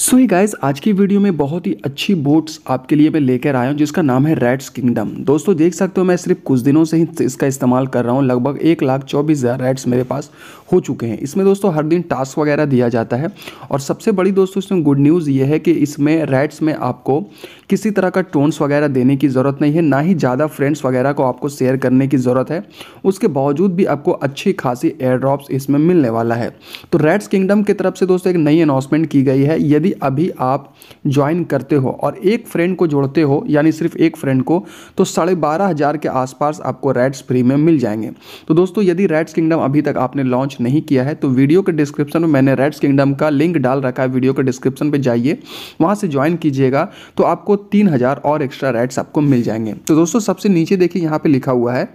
सो ही guys आज की video में बहुत ही अच्छी बोट्स आपके लिए मैं लेकर आया हूँ जिसका नाम है रेड्स किंगडम दोस्तों देख सकते हो मैं सिर्फ कुछ दिनों से ही इसका इस्तेमाल कर रहा हूँ लगभग एक लाख चौबीस हज़ार रेड्स मेरे पास हो चुके हैं इसमें दोस्तों हर दिन टास्क वगैरह दिया जाता है और सबसे बड़ी दोस्तों इसमें गुड न्यूज़ ये है कि इसमें रेड्स में आपको किसी तरह का टोन्स वगैरह देने की ज़रूरत नहीं है ना ही ज़्यादा फ्रेंड्स वगैरह को आपको शेयर करने की ज़रूरत है उसके बावजूद भी आपको अच्छी खासी एयर ड्रॉप्स इसमें मिलने वाला है तो रेड्स किंगडम की तरफ से दोस्तों एक नई अनाउंसमेंट की गई है यदि अभी आप ज्वाइन करते हो और एक फ्रेंड को जोड़ते हो यानी सिर्फ एक फ्रेंड को तो साढ़े बारह हज़ार के आसपास आपको रेड्स फ्री में मिल जाएंगे तो दोस्तों यदि रेड्स किंगडम अभी तक आपने लॉन्च नहीं किया है तो वीडियो के डिस्क्रिप्शन में मैंने रेड्स किंगडम का लिंक डाल रखा है वीडियो के डिस्क्रिप्शन पर जाइए वहाँ से ज्वाइन कीजिएगा तो आपको तीन हज़ार और एक्स्ट्रा रेड्स आपको मिल जाएंगे तो दोस्तों सबसे नीचे देखिए यहाँ पर लिखा हुआ है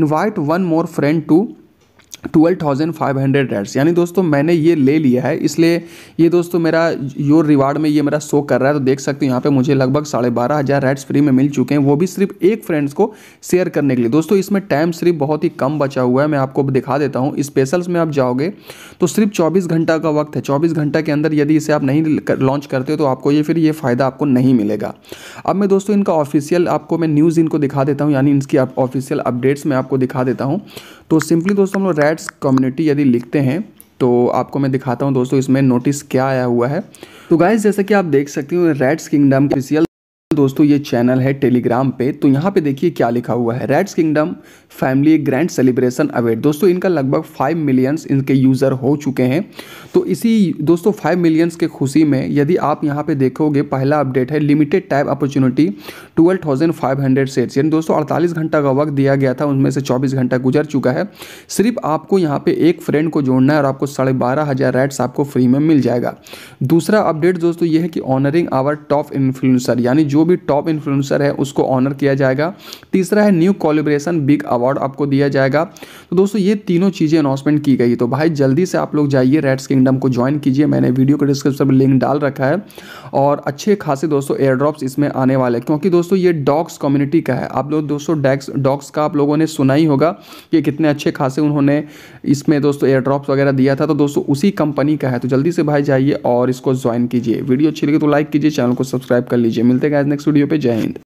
invite one more friend to twelve thousand five hundred reds यानी दोस्तों मैंने ये ले लिया है इसलिए ये दोस्तों मेरा योर रिवार्ड में ये मेरा शो कर रहा है तो देख सकते हो यहाँ पे मुझे लगभग साढ़े बारह हज़ार रेड्स फ्री में मिल चुके हैं वो भी सिर्फ एक फ्रेंड्स को शेयर करने के लिए दोस्तों इसमें टाइम सिर्फ बहुत ही कम बचा हुआ है मैं आपको दिखा देता हूँ स्पेशल्स में आप जाओगे तो सिर्फ चौबीस घंटा का वक्त है चौबीस घंटा के अंदर यदि इसे आप नहीं लॉन्च करते हो तो आपको ये फिर ये फ़ायदा आपको नहीं मिलेगा अब मैं दोस्तों इनका ऑफिशियल आपको मैं न्यूज़ इनको दिखा देता हूँ यानी इनकी ऑफिशियल अपडेट्स मैं आपको दिखा देता हूँ तो सिंपली दोस्तों हम लोग रेड एड्स कम्युनिटी यदि लिखते हैं तो आपको मैं दिखाता हूं दोस्तों इसमें नोटिस क्या आया हुआ है तो गाइज जैसा कि आप देख सकते हो रेड्स किंगडम ऑफिशियल दोस्तों ये चैनल है टेलीग्राम पे तो यहाँ पे देखिए क्या लिखा हुआ है reds kingdom family grand celebration await दोस्तों इनका लगभग फाइव मिलियंस इनके यूज़र हो चुके हैं तो इसी दोस्तों फाइव मिलियंस के खुशी में यदि आप यहाँ पे देखोगे पहला अपडेट है limited type opportunity twelve thousand five hundred sets यानी दोस्तों अड़तालीस घंटा का वक्त दिया गया था उनमें से चौबीस घंटा गुजर चुका है सिर्फ आपको यहाँ पर एक फ्रेंड को जोड़ना है और आपको साढ़े बारह हज़ार रेड्स आपको फ्री में मिल जाएगा दूसरा अपडेट दोस्तों ये है कि ऑनरिंग आवर टॉप इन्फ्लुएंसर यानी जो भी टॉप इन्फ्लुएंसर है उसको ऑनर किया जाएगा तीसरा है न्यू कॉलिब्रेशन बिग अवार्ड आपको दिया जाएगा तो दोस्तों ये तीनों चीज़ें अनाउंसमेंट की गई तो भाई जल्दी से आप लोग जाइए रेड्स किंगडम को ज्वाइन कीजिए मैंने वीडियो के डिस्क्रिप्शन में लिंक डाल रखा है और अच्छे खासे दोस्तों एयर ड्रॉप्स इसमें आने वाले हैं क्योंकि दोस्तों ये डॉग्स कम्युनिटी का है आप लोग दोस्तों डैक्स डॉग्स का आप लोगों ने सुना ही होगा कि कितने अच्छे खासे उन्होंने इसमें दोस्तों एयर ड्रॉप्स वगैरह दिया था तो दोस्तों उसी कंपनी का है तो जल्दी से भाई जाइए और इसको ज्वाइन कीजिए वीडियो अच्छी लगी तो लाइक कीजिए चैनल को सब्सक्राइब कर लीजिए मिलते हैं नेक्स्ट वीडियो पे जय हिंद